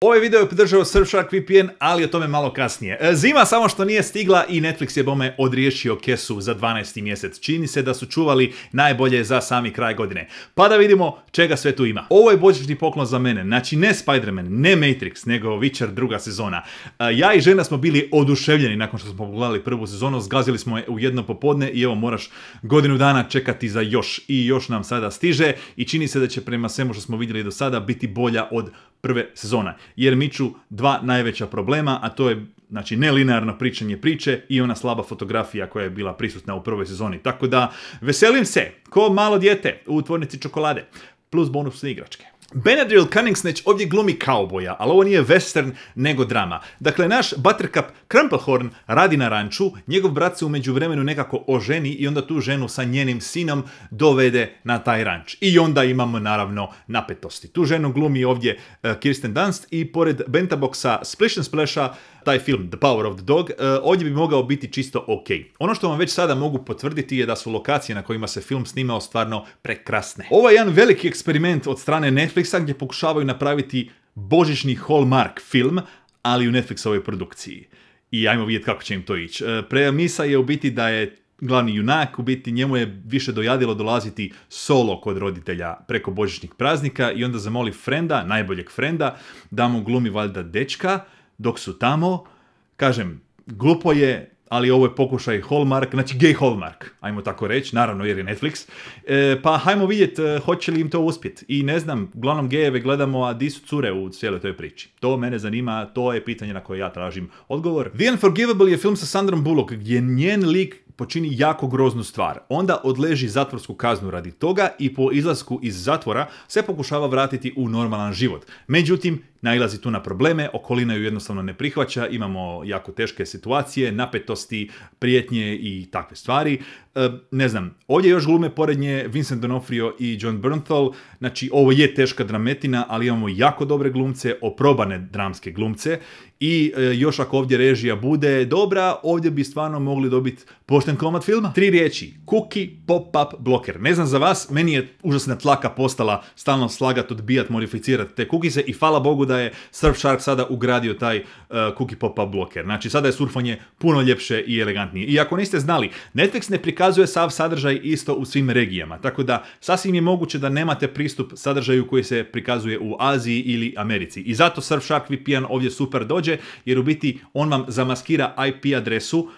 Ovaj video je podržao Surfshark VPN, ali o tome malo kasnije. E, zima samo što nije stigla i Netflix je bome odriješio kesu za 12. mjesec. Čini se da su čuvali najbolje za sami kraj godine. Pa da vidimo čega sve tu ima. Ovo je božićni poklon za mene. Znači ne Spider-Man, ne Matrix, nego Witcher druga sezona. E, ja i žena smo bili oduševljeni nakon što smo pogledali prvu sezonu. Zgazili smo je u jedno popodne i evo moraš godinu dana čekati za još. I još nam sada stiže i čini se da će prema svemu što smo vidjeli do sada biti bolja od prve sezone. Jer miču dva najveća problema, a to je znači nelinearno pričanje priče i ona slaba fotografija koja je bila prisutna u prvoj sezoni. Tako da veselim se, ko malo dijete u tvornici čokolade, plus bonusne igračke. Benadryl Cunningsnatch ovdje glumi kauboja, ali ovo nije western nego drama. Dakle, naš Buttercup Crumplehorn radi na ranču, njegov brat se umeđu vremenu nekako oženi i onda tu ženu sa njenim sinom dovede na taj ranč. I onda imamo naravno napetosti. Tu ženu glumi ovdje eh, Kirsten Dunst i pored Bentaboxa Splish and Splasha taj film The Power of the Dog, e, ovdje bi mogao biti čisto ok. Ono što vam već sada mogu potvrditi je da su lokacije na kojima se film snimao stvarno prekrasne. Ovo je jedan veliki eksperiment od strane Netflixa gdje pokušavaju napraviti božićni hallmark film, ali u Netflixovoj produkciji. I ajmo vidjeti kako će im to ići. E, premisa je u biti da je glavni junak, u biti njemu je više dojadilo dolaziti solo kod roditelja preko božićnih praznika i onda zamoli frenda, najboljeg frenda, da mu glumi valjda dečka dok su tamo. Kažem, glupo je, ali ovo je pokušaj Hallmark, znači gay Hallmark, ajmo tako reći, naravno jer je Netflix. E, pa hajmo vidjeti e, hoće li im to uspjeti. I ne znam, uglavnom gejeve gledamo, a di su cure u cijeloj toj priči. To mene zanima, to je pitanje na koje ja tražim odgovor. The Unforgivable je film sa Sandrom Bullock, gdje njen lik počini jako groznu stvar. Onda odleži zatvorsku kaznu radi toga i po izlasku iz zatvora se pokušava vratiti u normalan život. Međutim, nailazi tu na probleme, okolina ju jednostavno ne prihvaća, imamo jako teške situacije, napetosti, prijetnje i takve stvari. E, ne znam, ovdje još glume porednje Vincent D'Onofrio i John Bernthal, znači ovo je teška drametina, ali imamo jako dobre glumce, oprobane dramske glumce i e, još ako ovdje režija bude dobra, ovdje bi stvarno mogli dobiti filma. Tri riječi. Cookie pop-up bloker. Ne znam za vas, meni je užasna tlaka postala stalno slagat, odbijat, modificirat te kukise i hvala Bogu da je Surfshark sada ugradio taj kuki e, cookie pop-up bloker. Znači, sada je surfanje puno ljepše i elegantnije. I ako niste znali, Netflix ne prikazuje sav sadržaj isto u svim regijama, tako da sasvim je moguće da nemate pristup sadržaju koji se prikazuje u Aziji ili Americi. I zato Surfshark VPN ovdje super dođe, jer u biti on vam zamaskira IP adresu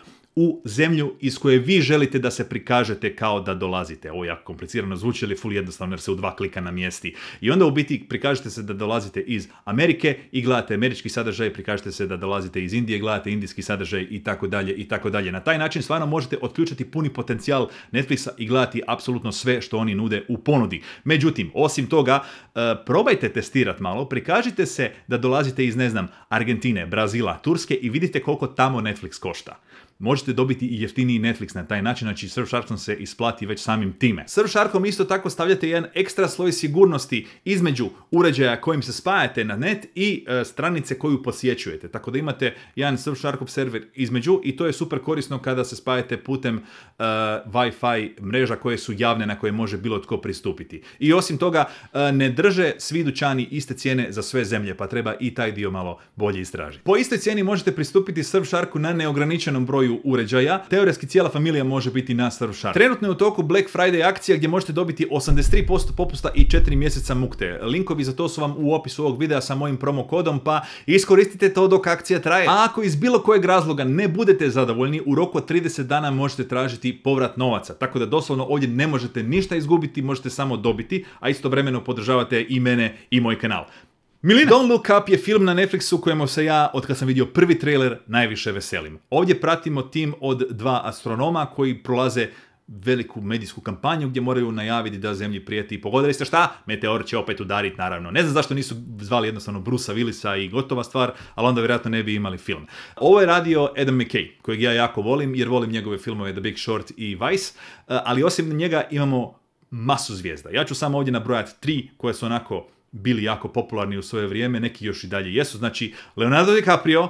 u zemlju iz koje vi želite da se prikažete kao da dolazite. Ovo jako komplicirano zvuči, ali ful jednostavno jer se u dva klika na mjesti. I onda u biti prikažete se da dolazite iz Amerike i gledate američki sadržaj, prikažete se da dolazite iz Indije, gledate indijski sadržaj i tako dalje i tako dalje. Na taj način stvarno možete otključiti puni potencijal Netflixa i gledati apsolutno sve što oni nude u ponudi. Međutim, osim toga, e, probajte testirati malo, prikažite se da dolazite iz, ne znam, Argentine, Brazila, Turske i vidite koliko tamo Netflix košta možete dobiti i jeftiniji Netflix na taj način, znači Surfsharkom se isplati već samim time. Surfsharkom isto tako stavljate jedan ekstra sloj sigurnosti između uređaja kojim se spajate na net i e, stranice koju posjećujete. Tako da imate jedan Surfsharkov server između i to je super korisno kada se spajate putem e, Wi-Fi mreža koje su javne na koje može bilo tko pristupiti. I osim toga e, ne drže svi dućani iste cijene za sve zemlje, pa treba i taj dio malo bolje istražiti. Po istoj cijeni možete pristupiti Surfsharku na neograničenom broju uređaja, teoretski cijela familija može biti na Surfshark. Trenutno je u toku Black Friday akcija gdje možete dobiti 83% popusta i 4 mjeseca mukte. Linkovi za to su vam u opisu ovog videa sa mojim promo kodom, pa iskoristite to dok akcija traje. A ako iz bilo kojeg razloga ne budete zadovoljni, u roku od 30 dana možete tražiti povrat novaca. Tako da doslovno ovdje ne možete ništa izgubiti, možete samo dobiti, a istovremeno podržavate i mene i moj kanal. Milina. Don't Look Up je film na Netflixu kojemu se ja, od kad sam vidio prvi trailer, najviše veselim. Ovdje pratimo tim od dva astronoma koji prolaze veliku medijsku kampanju gdje moraju najaviti da zemlji prijeti i pogodili ste šta? Meteor će opet udariti naravno. Ne znam zašto nisu zvali jednostavno Brusa Willisa i gotova stvar, ali onda vjerojatno ne bi imali film. Ovo je radio Adam McKay, kojeg ja jako volim jer volim njegove filmove The Big Short i Vice, eh, ali osim njega imamo masu zvijezda. Ja ću samo ovdje nabrojati tri koje su onako bili jako popularni u svoje vrijeme, neki još i dalje jesu. Znači, Leonardo DiCaprio,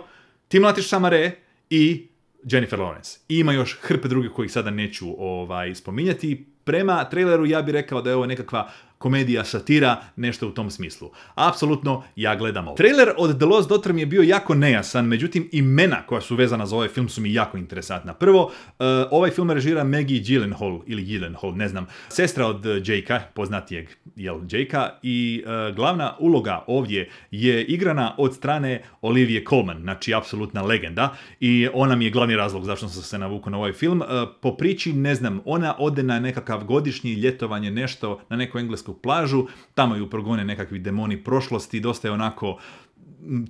Latiš Samare, i Jennifer Lawrence. I ima još hrpe drugih kojih sada neću ovaj, spominjati. Prema traileru ja bih rekao da je ovo nekakva komedija, satira, nešto u tom smislu. Apsolutno, ja gledam ovo. Trailer od The Lost Daughter mi je bio jako nejasan, međutim imena koja su vezana za ovaj film su mi jako interesantna. Prvo, eh, ovaj film režira Maggie Gyllenhaal, ili Gyllenhaal, ne znam, sestra od Jake'a, poznatijeg, jel, Jake'a, i eh, glavna uloga ovdje je igrana od strane Olivia Colman, znači apsolutna legenda, i ona mi je glavni razlog zašto sam se navukao na ovaj film. Eh, po priči, ne znam, ona ode na nekakav godišnji ljetovanje, nešto, na neko englesko u plažu, tamo ju progone nekakvi demoni prošlosti, dosta je onako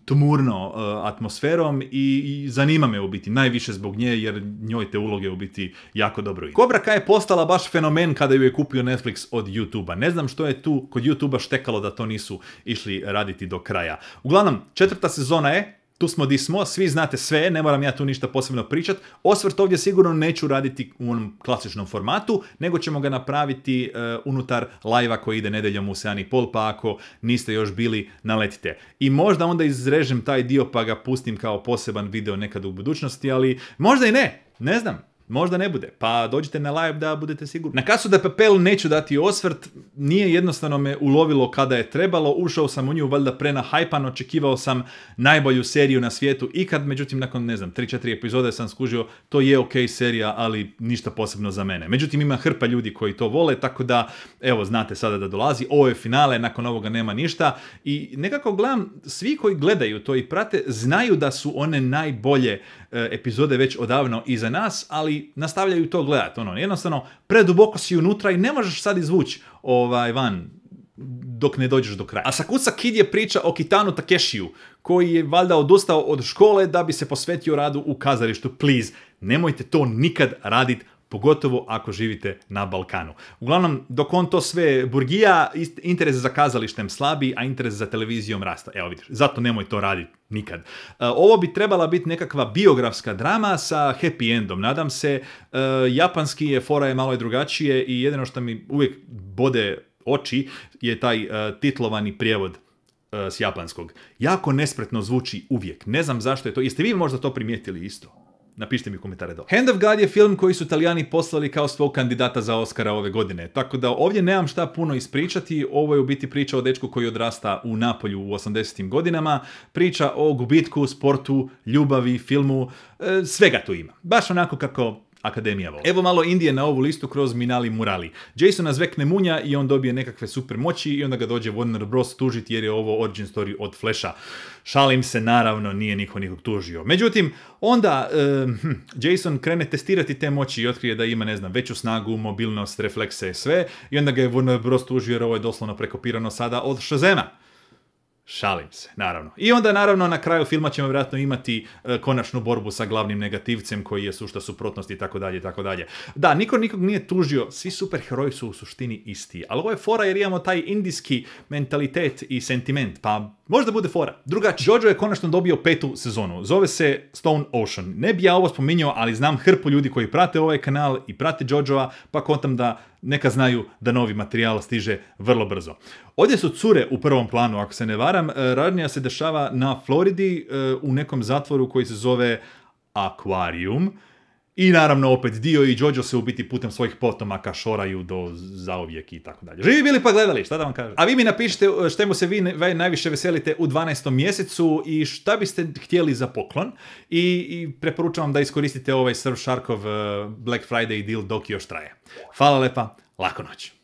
tmurno e, atmosferom i, zanima me u biti najviše zbog nje jer njoj te uloge u biti jako dobro i. Kobra Kai je postala baš fenomen kada ju je kupio Netflix od YouTube-a. Ne znam što je tu kod YouTube-a štekalo da to nisu išli raditi do kraja. Uglavnom, četvrta sezona je tu smo di smo, svi znate sve, ne moram ja tu ništa posebno pričat. Osvrt ovdje sigurno neću raditi u onom klasičnom formatu, nego ćemo ga napraviti e, unutar live koji ide nedeljom u 7.30, pa ako niste još bili, naletite. I možda onda izrežem taj dio pa ga pustim kao poseban video nekad u budućnosti, ali možda i ne, ne znam. Možda ne bude, pa dođite na live da budete sigurni. Na kasu da papel neću dati osvrt, nije jednostavno me ulovilo kada je trebalo, ušao sam u nju valjda na hajpan, očekivao sam najbolju seriju na svijetu ikad, međutim nakon ne znam 3-4 epizode sam skužio to je ok serija, ali ništa posebno za mene. Međutim ima hrpa ljudi koji to vole, tako da evo znate sada da dolazi, ovo je finale, nakon ovoga nema ništa i nekako gledam, svi koji gledaju to i prate znaju da su one najbolje e, epizode već odavno iza nas, ali nastavljaju to gledat. Ono, jednostavno, preduboko si unutra i ne možeš sad izvući ovaj, van dok ne dođeš do kraja. A Sakusa Kid je priča o Kitanu Takeshiju, koji je valjda odustao od škole da bi se posvetio radu u kazalištu. Please, nemojte to nikad radit pogotovo ako živite na Balkanu. Uglavnom, dok on to sve burgija, interes za kazalištem slabi, a interes za televizijom rasta. Evo vidiš, zato nemoj to raditi nikad. E, ovo bi trebala biti nekakva biografska drama sa happy endom. Nadam se, e, japanski je, fora je malo drugačije i jedino što mi uvijek bode oči je taj e, titlovani prijevod s japanskog. Jako nespretno zvuči uvijek. Ne znam zašto je to. Jeste vi možda to primijetili isto? Napišite mi u komentare dole. Hand of God je film koji su Italijani poslali kao svog kandidata za Oscara ove godine, tako da ovdje nemam šta puno ispričati, ovo je u biti priča o dečku koji odrasta u Napolju u 80. godinama, priča o gubitku, sportu, ljubavi, filmu, e, svega tu ima. Baš onako kako Akademija Evo malo Indije na ovu listu kroz Minali Murali. Jason zvekne munja i on dobije nekakve super moći i onda ga dođe Warner Bros. tužiti jer je ovo origin story od Flasha. Šalim se, naravno, nije niko nikog tužio. Međutim, onda hm, Jason krene testirati te moći i otkrije da ima, ne znam, veću snagu, mobilnost, reflekse, sve. I onda ga je Warner Bros. tužio jer ovo je doslovno prekopirano sada od Shazama. Šalim se, naravno. I onda, naravno, na kraju filma ćemo vjerojatno imati e, konačnu borbu sa glavnim negativcem koji je sušta suprotnosti i tako dalje i tako dalje. Da, niko nikog nije tužio, svi superheroji su u suštini isti, ali ovo je fora jer imamo taj indijski mentalitet i sentiment, pa možda bude fora. Druga, Jojo je konačno dobio petu sezonu, zove se Stone Ocean. Ne bi ja ovo spominjao, ali znam hrpu ljudi koji prate ovaj kanal i prate Jojoa, pa kontam da neka znaju da novi materijal stiže vrlo brzo. Ovdje su cure u prvom planu, ako se ne varam. E, radnja se dešava na Floridi e, u nekom zatvoru koji se zove Aquarium i naravno opet Dio i Jojo se u biti putem svojih potomaka šoraju do zauvijek i tako dalje. Živi bili pa gledali, šta da vam kažem. A vi mi napišite e, što se vi najviše veselite u 12. mjesecu i šta biste htjeli za poklon. I, preporučam vam da iskoristite ovaj Surfsharkov e, Black Friday deal dok još traje. Hvala lepa, lako noć.